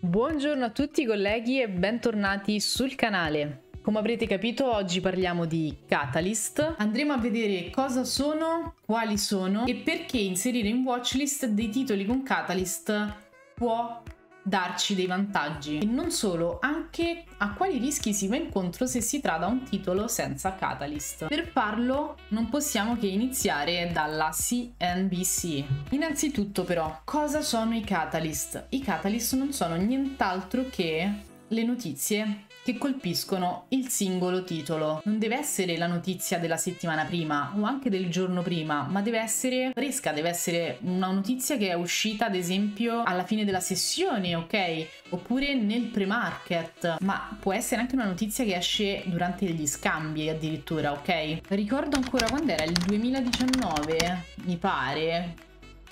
Buongiorno a tutti colleghi e bentornati sul canale. Come avrete capito oggi parliamo di Catalyst, andremo a vedere cosa sono, quali sono e perché inserire in watchlist dei titoli con Catalyst può darci dei vantaggi. E non solo, anche a quali rischi si va incontro se si trada un titolo senza Catalyst. Per farlo non possiamo che iniziare dalla CNBC. Innanzitutto però, cosa sono i Catalyst? I Catalyst non sono nient'altro che le notizie che colpiscono il singolo titolo. Non deve essere la notizia della settimana prima o anche del giorno prima, ma deve essere fresca, deve essere una notizia che è uscita ad esempio alla fine della sessione, ok? Oppure nel pre-market, ma può essere anche una notizia che esce durante gli scambi addirittura, ok? Ricordo ancora quando era il 2019, mi pare,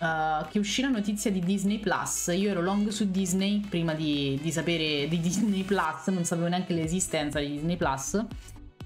uh, che uscì la notizia di Disney Plus. Io ero long su Disney prima di, di sapere di Disney Plus, non sapevo neanche l'esistenza di Disney Plus.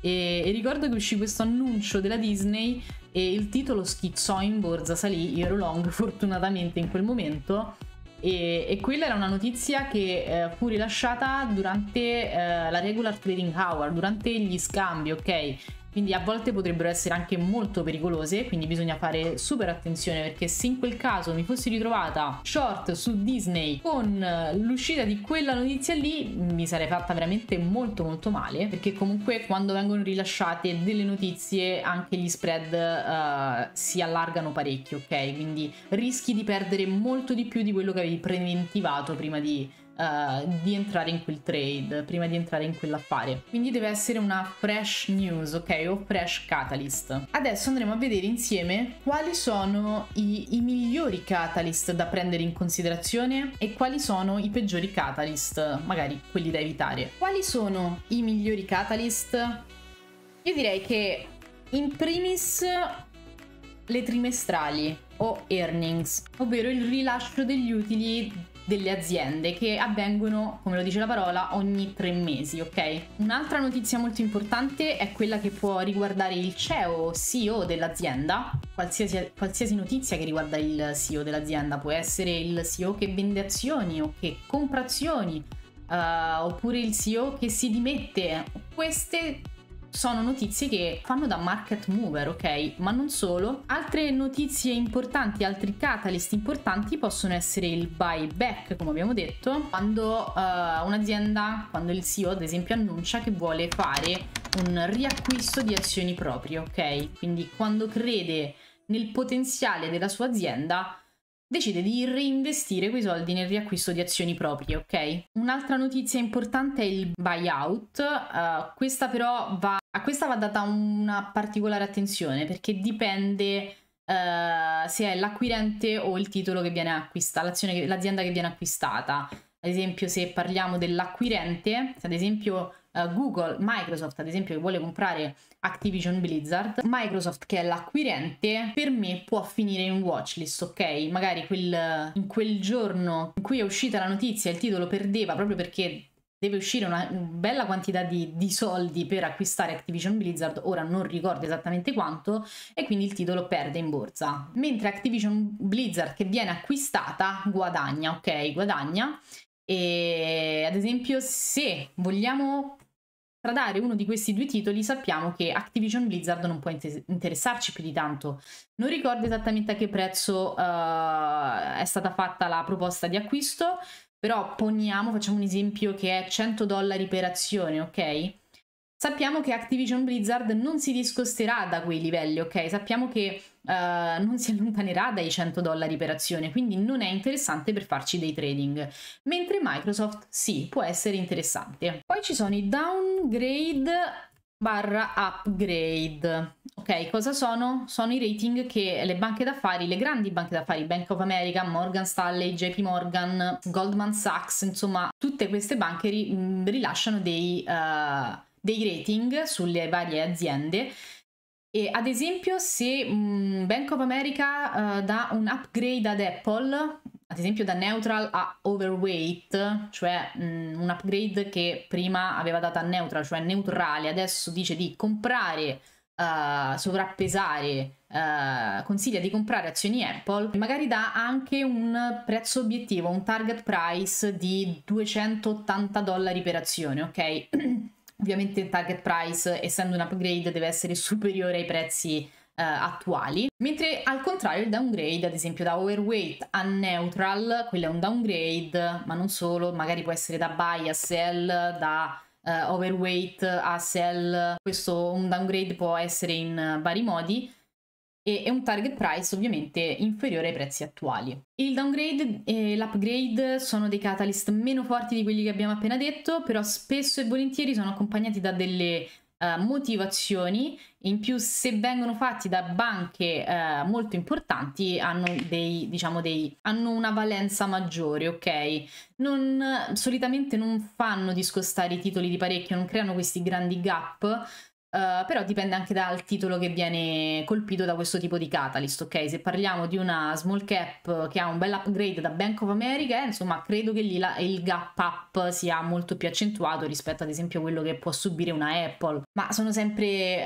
E, e, ricordo che uscì questo annuncio della Disney e il titolo schizzò in borsa, salì, io ero long fortunatamente in quel momento e, e quella era una notizia che eh, fu rilasciata durante eh, la regular trading hour, durante gli scambi, ok? quindi a volte potrebbero essere anche molto pericolose, quindi bisogna fare super attenzione perché se in quel caso mi fossi ritrovata short su Disney con eh, l'uscita di quella notizia lì mi sarei fatta veramente molto molto male perché comunque quando vengono rilasciate delle notizie anche gli spread uh, si allargano parecchio, ok? Quindi rischi di perdere molto di più di quello che avevi preventivato prima di uh, di entrare in quel trade, prima di entrare in quell'affare. Quindi deve essere una fresh news, ok? O fresh catalyst. Adesso andremo a vedere insieme quali sono i, i migliori catalyst da prendere in considerazione e quali sono i peggiori catalyst, magari quelli da evitare. Quali sono i migliori catalyst? Io direi che in primis le trimestrali o earnings, ovvero il rilascio degli utili delle aziende che avvengono, come lo dice la parola, ogni tre mesi, ok? Un'altra notizia molto importante è quella che può riguardare il CEO, o CEO dell'azienda. Qualsiasi, qualsiasi notizia che riguarda il CEO dell'azienda può essere il CEO che vende azioni o che compra azioni, uh, oppure il CEO che si dimette. Queste sono notizie che fanno da market mover, ok? Ma non solo. Altre notizie importanti, altri catalyst importanti possono essere il buyback, come abbiamo detto, quando uh, un'azienda, quando il CEO ad esempio annuncia che vuole fare un riacquisto di azioni proprie, ok? Quindi quando crede nel potenziale della sua azienda, decide di reinvestire quei soldi nel riacquisto di azioni proprie, ok? Un'altra notizia importante è il buyout, uh, questa però va a questa va data una particolare attenzione perché dipende uh, se è l'acquirente o il titolo che viene acquistato, l'azienda che viene acquistata. Ad esempio, se parliamo dell'acquirente, ad esempio uh, Google, Microsoft, ad esempio, che vuole comprare Activision Blizzard, Microsoft che è l'acquirente, per me può finire in watchlist, ok? Magari quel, in quel giorno in cui è uscita la notizia il titolo perdeva proprio perché deve uscire una bella quantità di, di, soldi per acquistare Activision Blizzard, ora non ricordo esattamente quanto, e quindi il titolo perde in borsa. Mentre Activision Blizzard che viene acquistata guadagna, ok, guadagna. E ad esempio se vogliamo tradare uno di questi due titoli sappiamo che Activision Blizzard non può interessarci più di tanto. Non ricordo esattamente a che prezzo uh, è stata fatta la proposta di acquisto, però poniamo, facciamo un esempio che è 100 dollari per azione, ok? Sappiamo che Activision Blizzard non si discosterà da quei livelli, ok? Sappiamo che uh, non si allontanerà dai 100 dollari per azione, quindi non è interessante per farci dei trading. Mentre Microsoft sì, può essere interessante. Poi ci sono i downgrade barra upgrade. Ok, cosa sono? Sono i rating che le banche d'affari, le grandi banche d'affari, Bank of America, Morgan Stanley, JP Morgan, Goldman Sachs, insomma, tutte queste banche mm, rilasciano dei, uh, dei rating sulle varie aziende. E ad esempio, se mm, Bank of America uh, dà un upgrade ad Apple, ad esempio da neutral a overweight, cioè mh, mm, un upgrade che prima aveva data neutral, cioè neutrale, adesso dice di comprare, uh, sovrappesare, uh, consiglia di comprare azioni Apple magari dà anche un prezzo obiettivo, un target price di 280 dollari per azione, ok? Ovviamente il target price, essendo un upgrade, deve essere superiore ai prezzi eh, attuali, mentre al contrario il downgrade, ad esempio da overweight a neutral, quello è un downgrade, ma non solo, magari può essere da buy a sell, da uh, overweight a sell, questo un downgrade può essere in vari modi e, e un target price ovviamente inferiore ai prezzi attuali. Il downgrade e l'upgrade sono dei catalyst meno forti di quelli che abbiamo appena detto, però spesso e volentieri sono accompagnati da delle eh, motivazioni, in più se vengono fatti da banche eh, molto importanti hanno, dei, diciamo dei, hanno una valenza maggiore, ok? Non, solitamente non fanno discostare i titoli di parecchio, non creano questi grandi gap, Uh, però dipende anche dal titolo che viene colpito da questo tipo di catalyst, ok? Se parliamo di una small cap che ha un bel upgrade da Bank of America, eh, insomma, credo che lì la, il gap up sia molto più accentuato rispetto ad esempio a quello che può subire una Apple. Ma sono sempre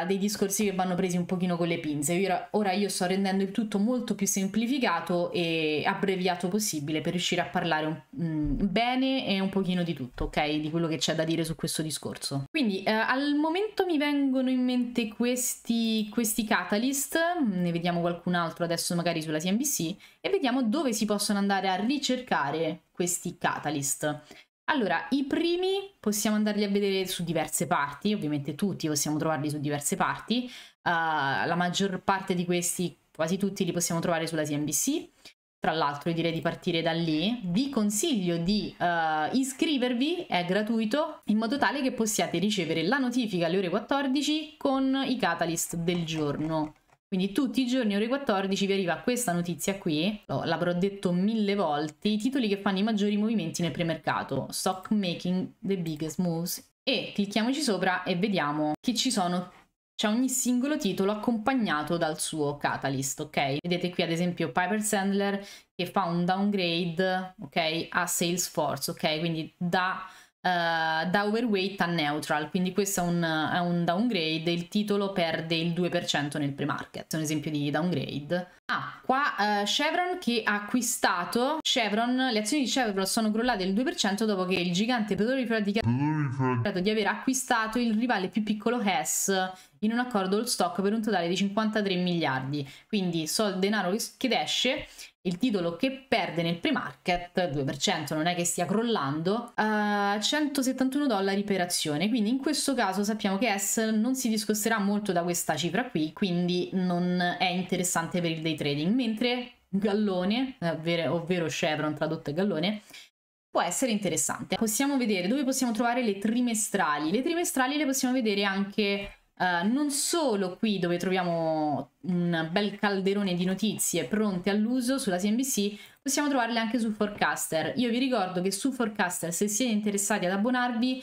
uh, dei discorsi che vanno presi un pochino con le pinze. Io, ora io sto rendendo il tutto molto più semplificato e abbreviato possibile per riuscire a parlare un, mh, mm, bene e un pochino di tutto, ok? Di quello che c'è da dire su questo discorso. Quindi uh, al momento momento mi vengono in mente questi, questi catalyst, ne vediamo qualcun altro adesso magari sulla CNBC, e vediamo dove si possono andare a ricercare questi catalyst. Allora, i primi possiamo andarli a vedere su diverse parti, ovviamente tutti possiamo trovarli su diverse parti, uh, la maggior parte di questi, quasi tutti, li possiamo trovare sulla CNBC tra l'altro direi di partire da lì, vi consiglio di uh, iscrivervi, è gratuito, in modo tale che possiate ricevere la notifica alle ore 14 con i catalyst del giorno. Quindi tutti i giorni ore 14 vi arriva questa notizia qui, l'avrò detto mille volte, i titoli che fanno i maggiori movimenti nel premercato, stock making the biggest moves, e clicchiamoci sopra e vediamo che ci sono c'è ogni singolo titolo accompagnato dal suo catalyst, ok? Vedete qui ad esempio Piper Sandler che fa un downgrade, ok, a Salesforce, ok? Quindi da eh, da overweight a neutral, quindi questo è un, è un, downgrade, il titolo perde il 2% nel pre-market, un esempio di downgrade. Ah, qua uh, Chevron che ha acquistato Chevron, le azioni di Chevron sono crollate del 2% dopo che il gigante petrolifero ha dichiarato di aver acquistato il rivale più piccolo Hess in un accordo all stock per un totale di 53 miliardi, quindi sol denaro che esce il titolo che perde nel pre-market, 2% non è che stia crollando, eh, a 171 dollari per azione. Quindi in questo caso sappiamo che S non si discosterà molto da questa cifra qui, quindi non è interessante per il day trading. Mentre Gallone, eh, ovvero Chevron tradotto e Gallone, può essere interessante. Possiamo vedere dove possiamo trovare le trimestrali. Le trimestrali le possiamo vedere anche Uh, non solo qui dove troviamo un bel calderone di notizie pronte all'uso sulla CNBC, possiamo trovarle anche su Forecaster. Io vi ricordo che su Forecaster, se siete interessati ad abbonarvi,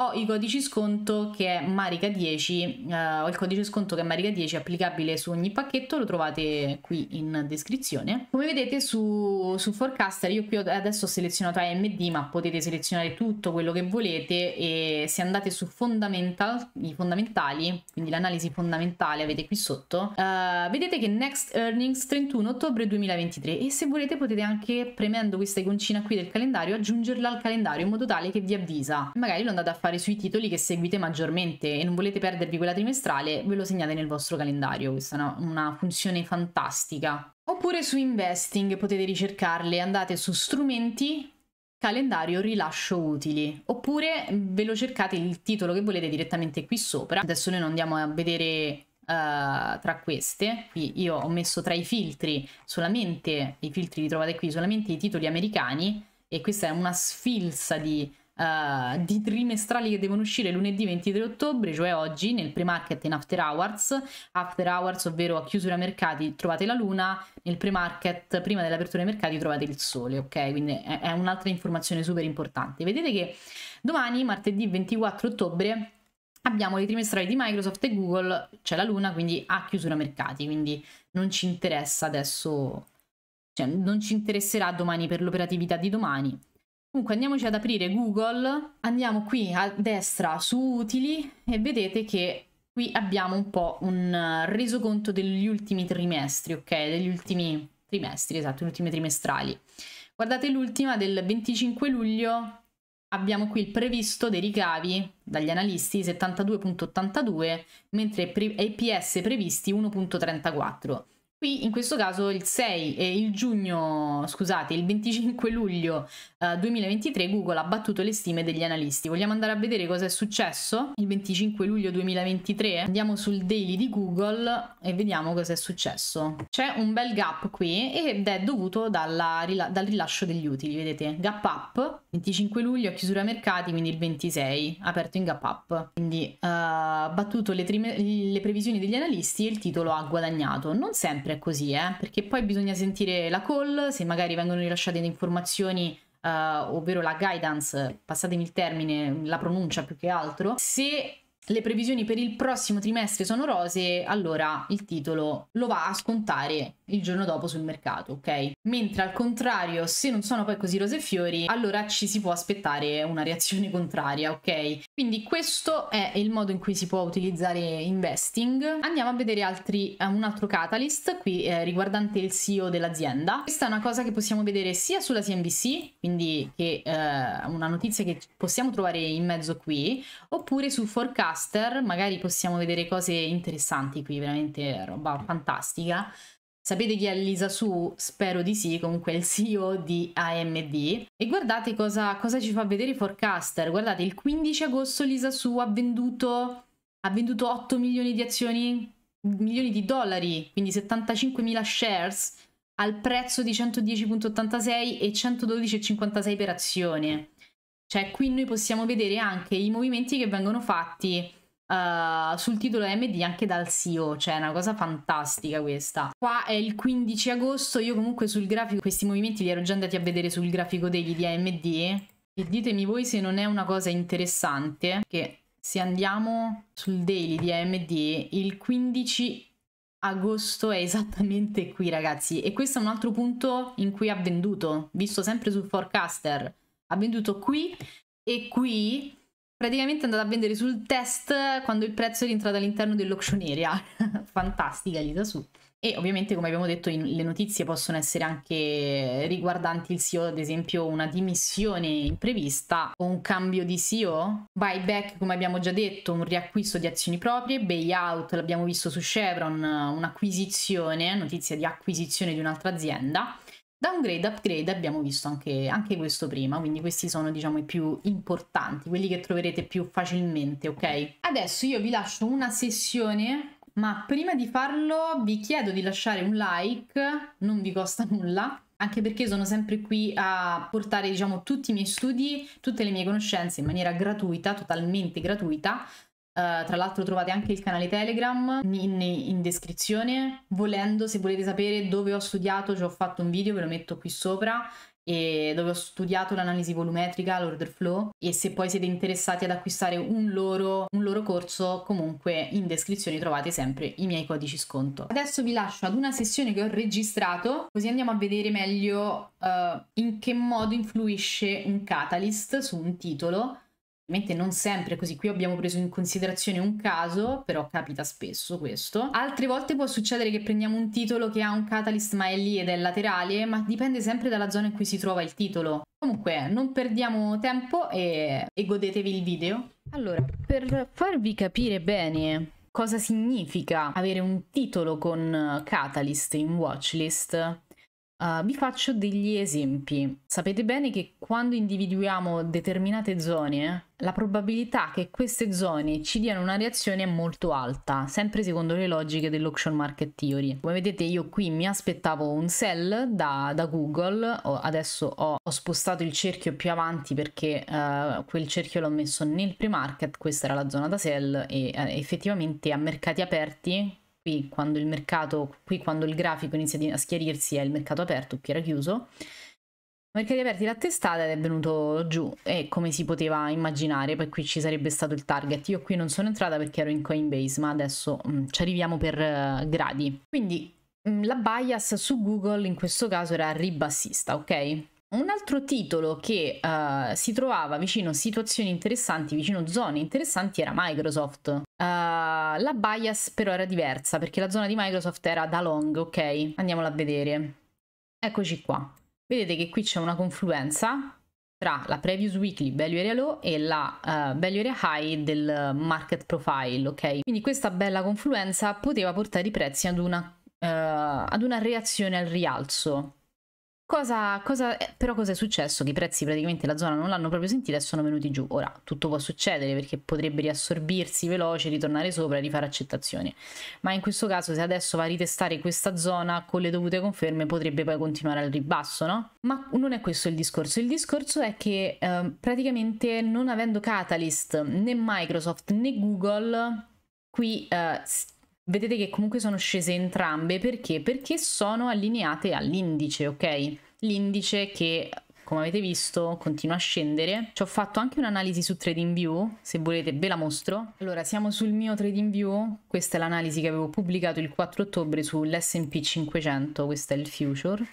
ho il codice sconto che è Marica10, eh, il codice sconto che è Marica10 applicabile su ogni pacchetto, lo trovate qui in descrizione. Come vedete su, su Forecaster io qui adesso ho selezionato AMD ma potete selezionare tutto quello che volete e se andate su fundamental, i fondamentali, quindi l'analisi fondamentale avete qui sotto, eh, vedete che Next Earnings 31 ottobre 2023 e se volete potete anche premendo questa iconcina qui del calendario aggiungerla al calendario in modo tale che vi avvisa. Magari lo andate a fare appare sui titoli che seguite maggiormente e non volete perdervi quella trimestrale, ve lo segnate nel vostro calendario. Questa è una, una funzione fantastica. Oppure su investing potete ricercarle, andate su strumenti, calendario rilascio utili oppure ve lo cercate il titolo che volete direttamente qui sopra adesso noi non andiamo a vedere Uh, tra queste. Qui io ho messo tra i filtri solamente, i filtri li trovate qui, solamente i titoli americani e questa è una sfilza di uh, di trimestrali che devono uscire lunedì 23 ottobre, cioè oggi, nel pre-market in after hours. After hours, ovvero a chiusura mercati, trovate la luna, nel pre-market, prima dell'apertura dei mercati, trovate il sole, ok? Quindi è, è un'altra informazione super importante. Vedete che domani, martedì 24 ottobre, abbiamo le trimestrali di Microsoft e Google, c'è la luna, quindi a chiusura mercati, quindi non ci interessa adesso, cioè non ci interesserà domani per l'operatività di domani, Comunque andiamoci ad aprire Google, andiamo qui a destra su utili e vedete che qui abbiamo un po' un resoconto degli ultimi trimestri, ok? Degli ultimi trimestri, esatto, gli ultimi trimestrali. Guardate l'ultima del 25 luglio, abbiamo qui il previsto dei ricavi dagli analisti 72.82, mentre EPS previsti 1.34. Qui in questo caso il 6 e il giugno, scusate, il 25 luglio eh, 2023 Google ha battuto le stime degli analisti. Vogliamo andare a vedere cosa è successo il 25 luglio 2023? Andiamo sul daily di Google e vediamo cosa è successo. C'è un bel gap qui ed è dovuto dalla, dal rilascio degli utili, vedete? Gap up, 25 luglio chiusura mercati, quindi il 26, aperto in gap up. Quindi ha eh, battuto le, le previsioni degli analisti e il titolo ha guadagnato. Non sempre sempre così, eh? perché poi bisogna sentire la call, se magari vengono rilasciate le informazioni Uh, ovvero la guidance, passatemi il termine, la pronuncia più che altro, se le previsioni per il prossimo trimestre sono rose, allora il titolo lo va a scontare il giorno dopo sul mercato, ok? Mentre al contrario, se non sono poi così rose e fiori, allora ci si può aspettare una reazione contraria, ok? Quindi questo è il modo in cui si può utilizzare investing. Andiamo a vedere altri, eh, un altro catalyst qui eh, riguardante il CEO dell'azienda. Questa è una cosa che possiamo vedere sia sulla CNBC, quindi che eh, una notizia che possiamo trovare in mezzo qui, oppure su Forecaster, magari possiamo vedere cose interessanti qui, veramente roba fantastica. Sapete chi è Lisa Su? Spero di sì, comunque è il CEO di AMD. E guardate cosa, cosa ci fa vedere i forecaster. Guardate, il 15 agosto Lisa Su ha venduto, ha venduto 8 milioni di azioni, milioni di dollari, quindi 75 mila shares al prezzo di 110.86 e 112.56 per azione. Cioè qui noi possiamo vedere anche i movimenti che vengono fatti uh, sul titolo MD anche dal CEO, cioè è una cosa fantastica questa. Qua è il 15 agosto, io comunque sul grafico questi movimenti li ero già andati a vedere sul grafico daily di AMD e ditemi voi se non è una cosa interessante che se andiamo sul daily di AMD il 15 agosto è esattamente qui ragazzi e questo è un altro punto in cui ha venduto, visto sempre sul forecaster, ha venduto qui e qui praticamente è andata a vendere sul test quando il prezzo è rientrato all'interno dell'auctioneria. Fantastica Lisa su. E ovviamente, come abbiamo detto, in, le notizie possono essere anche riguardanti il CEO, ad esempio una dimissione imprevista o un cambio di CEO, buyback, come abbiamo già detto, un riacquisto di azioni proprie, bailout, l'abbiamo visto su Chevron, un'acquisizione, notizia di acquisizione di un'altra azienda Downgrade, upgrade, abbiamo visto anche, anche, questo prima, quindi questi sono diciamo i più importanti, quelli che troverete più facilmente, ok? Adesso io vi lascio una sessione, ma prima di farlo vi chiedo di lasciare un like, non vi costa nulla, anche perché sono sempre qui a portare diciamo tutti i miei studi, tutte le mie conoscenze in maniera gratuita, totalmente gratuita, eh, tra l'altro trovate anche il canale Telegram in, in, descrizione. Volendo, se volete sapere dove ho studiato, ci cioè ho fatto un video, ve lo metto qui sopra, E dove ho studiato l'analisi volumetrica, l'order flow. E se poi siete interessati ad acquistare un loro, un loro corso, comunque in descrizione trovate sempre i miei codici sconto. Adesso vi lascio ad una sessione che ho registrato, così andiamo a vedere meglio uh, in che modo influisce un catalyst su un titolo Ovviamente non sempre così, qui abbiamo preso in considerazione un caso, però capita spesso questo. Altre volte può succedere che prendiamo un titolo che ha un catalyst ma è lì ed è laterale, ma dipende sempre dalla zona in cui si trova il titolo. Comunque, non perdiamo tempo e, e godetevi il video. Allora, per farvi capire bene cosa significa avere un titolo con catalyst in watchlist, Uh, vi faccio degli esempi. Sapete bene che quando individuiamo determinate zone, la probabilità che queste zone ci diano una reazione è molto alta, sempre secondo le logiche dell'auction market theory. Come vedete io qui mi aspettavo un sell da, da Google, oh, adesso ho, ho, spostato il cerchio più avanti perché uh, quel cerchio l'ho messo nel pre-market, questa era la zona da sell e uh, effettivamente a mercati aperti qui quando il mercato, qui quando il grafico inizia a schiarirsi è il mercato aperto, qui era chiuso. Mercati aperti la testata ed è venuto giù e come si poteva immaginare, poi qui ci sarebbe stato il target. Io qui non sono entrata perché ero in Coinbase, ma adesso mh, mm, ci arriviamo per uh, gradi. Quindi mh, mm, la bias su Google in questo caso era ribassista, ok? Un altro titolo che uh, si trovava vicino situazioni interessanti, vicino zone interessanti era Microsoft. Uh, la bias però era diversa perché la zona di Microsoft era da long, ok? Andiamola a vedere. Eccoci qua. Vedete che qui c'è una confluenza tra la previous weekly value area low e la uh, value area high del market profile, ok? Quindi questa bella confluenza poteva portare i prezzi ad una, uh, ad una reazione al rialzo. Cosa, cosa, eh, però cosa è successo? Che i prezzi praticamente la zona non l'hanno proprio sentita e sono venuti giù. Ora, tutto può succedere perché potrebbe riassorbirsi veloce, ritornare sopra e rifare accettazione. Ma in questo caso, se adesso va a ritestare questa zona con le dovute conferme, potrebbe poi continuare al ribasso, no? Ma non è questo il discorso. Il discorso è che eh, praticamente non avendo Catalyst né Microsoft né Google, qui... Eh, vedete che comunque sono scese entrambe perché? Perché sono allineate all'indice, ok? L'indice che come avete visto continua a scendere ci ho fatto anche un'analisi su TradingView se volete ve la mostro allora siamo sul mio TradingView questa è l'analisi che avevo pubblicato il 4 ottobre sull'S&P 500 questo è il future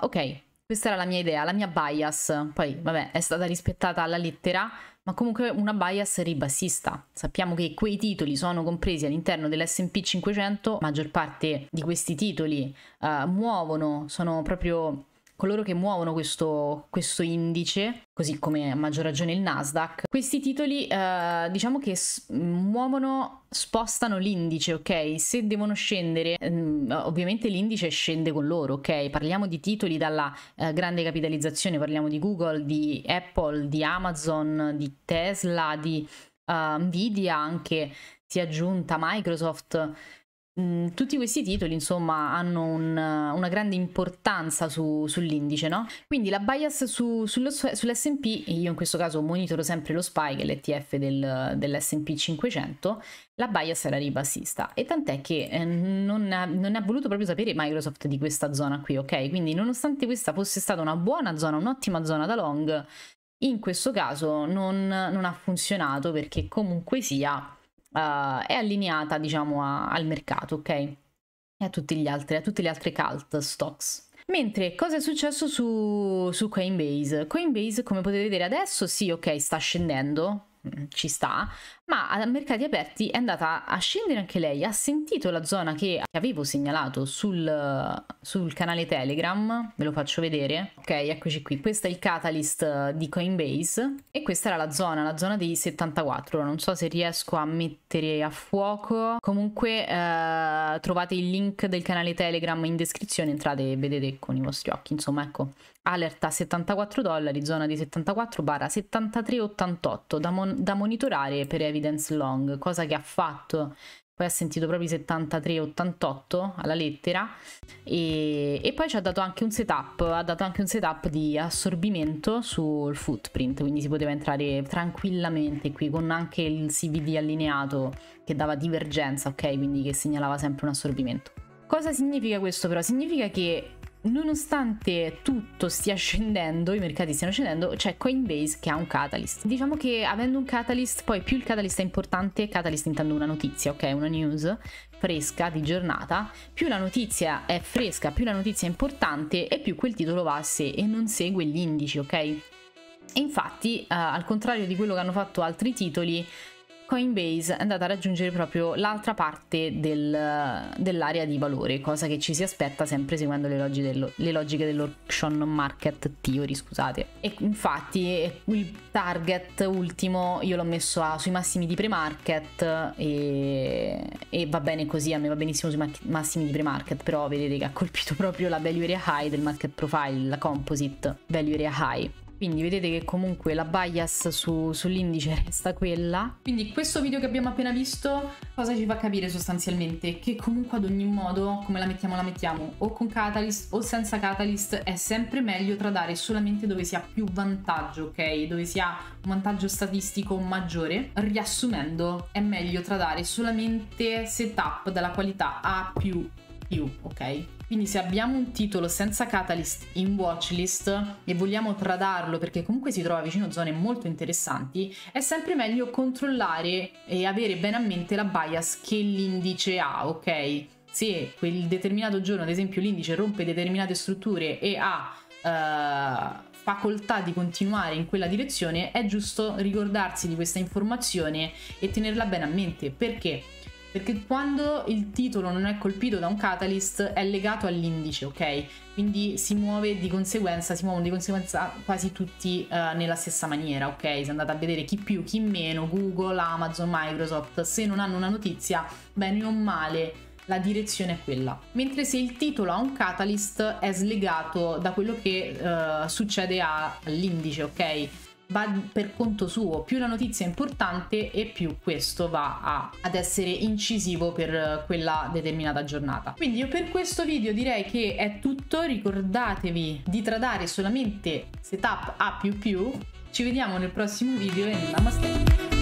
ok questa era la mia idea la mia bias poi vabbè è stata rispettata alla lettera ma comunque una bias ribassista. Sappiamo che quei titoli sono compresi all'interno dell'SP 500, maggior parte di questi titoli uh, muovono, sono proprio coloro che muovono questo, questo indice, così come a maggior ragione il Nasdaq, questi titoli eh, diciamo che muovono, spostano l'indice, ok? Se devono scendere, ehm, ovviamente l'indice scende con loro, ok? Parliamo di titoli dalla eh, grande capitalizzazione, parliamo di Google, di Apple, di Amazon, di Tesla, di eh, Nvidia anche, si è aggiunta Microsoft Mm, tutti questi titoli, insomma, hanno un, eh, una grande importanza su, sull'indice, no? Quindi la bias su, sullo, sull'SP, io in questo caso monitoro sempre lo SPY, che è l'ETF del, dell'SP 500, la bias era ribassista e tant'è che eh, non, ha, non ha voluto proprio sapere Microsoft di questa zona qui, ok? Quindi nonostante questa fosse stata una buona zona, un'ottima zona da long, in questo caso non, non ha funzionato perché comunque sia uh, è allineata diciamo a, al mercato, ok? E a tutti gli altri, a tutti gli altri cult stocks. Mentre cosa è successo su, su Coinbase? Coinbase, come potete vedere adesso, sì, ok, sta scendendo, mm, ci sta, ma a mercati aperti è andata a scendere anche lei, ha sentito la zona che avevo segnalato sul, sul canale Telegram, ve lo faccio vedere, ok eccoci qui, questo è il catalyst di Coinbase e questa era la zona, la zona dei 74, non so se riesco a mettere a fuoco, comunque eh, trovate il link del canale Telegram in descrizione, entrate e vedete con i vostri occhi, insomma ecco, allerta 74 dollari, zona di 74 barra 73,88 da, mon da monitorare per evitare Evidence Long, cosa che ha fatto poi ha sentito proprio i 73-88 alla lettera e, e, poi ci ha dato anche un setup, ha dato anche un setup di assorbimento sul footprint, quindi si poteva entrare tranquillamente qui con anche il CVD allineato che dava divergenza, ok? Quindi che segnalava sempre un assorbimento. Cosa significa questo però? Significa che nonostante tutto stia scendendo, i mercati stiano scendendo, c'è Coinbase che ha un catalyst. Diciamo che avendo un catalyst, poi più il catalyst è importante, catalyst intendo una notizia, ok, una news fresca di giornata, più la notizia è fresca, più la notizia è importante e più quel titolo va a sé e non segue gli indici, ok? E infatti, eh, al contrario di quello che hanno fatto altri titoli, Coinbase è andata a raggiungere proprio l'altra parte del, dell'area di valore, cosa che ci si aspetta sempre seguendo le, dello, le logiche dell'auction market theory, scusate. E infatti il target ultimo io l'ho messo a, sui massimi di pre-market e, e, va bene così, a me va benissimo sui massimi di pre-market, però vedete che ha colpito proprio la value area high del market profile, la composite value area high quindi vedete che comunque la bias su, sull'indice resta quella quindi questo video che abbiamo appena visto cosa ci fa capire sostanzialmente che comunque ad ogni modo come la mettiamo la mettiamo o con catalyst o senza catalyst è sempre meglio tradare solamente dove si ha più vantaggio ok dove si ha un vantaggio statistico maggiore riassumendo è meglio tradare solamente setup dalla qualità A più ok quindi se abbiamo un titolo senza catalyst in watchlist e vogliamo tradarlo perché comunque si trova vicino a zone molto interessanti, è sempre meglio controllare e avere bene a mente la bias che l'indice ha, ok? Se quel determinato giorno, ad esempio, l'indice rompe determinate strutture e ha... Uh, facoltà di continuare in quella direzione, è giusto ricordarsi di questa informazione e tenerla bene a mente perché perché quando il titolo non è colpito da un catalyst è legato all'indice, ok? Quindi si muove di conseguenza, si muovono di conseguenza quasi tutti uh, nella stessa maniera, ok? Se andate a vedere chi più, chi meno, Google, Amazon, Microsoft, se non hanno una notizia, bene o male la direzione è quella. Mentre se il titolo ha un catalyst è slegato da quello che uh, succede all'indice, ok? va per conto suo, più la notizia è importante e più questo va a, ad essere incisivo per quella determinata giornata. Quindi io per questo video direi che è tutto, ricordatevi di tradare solamente setup A++, ci vediamo nel prossimo video e namaste!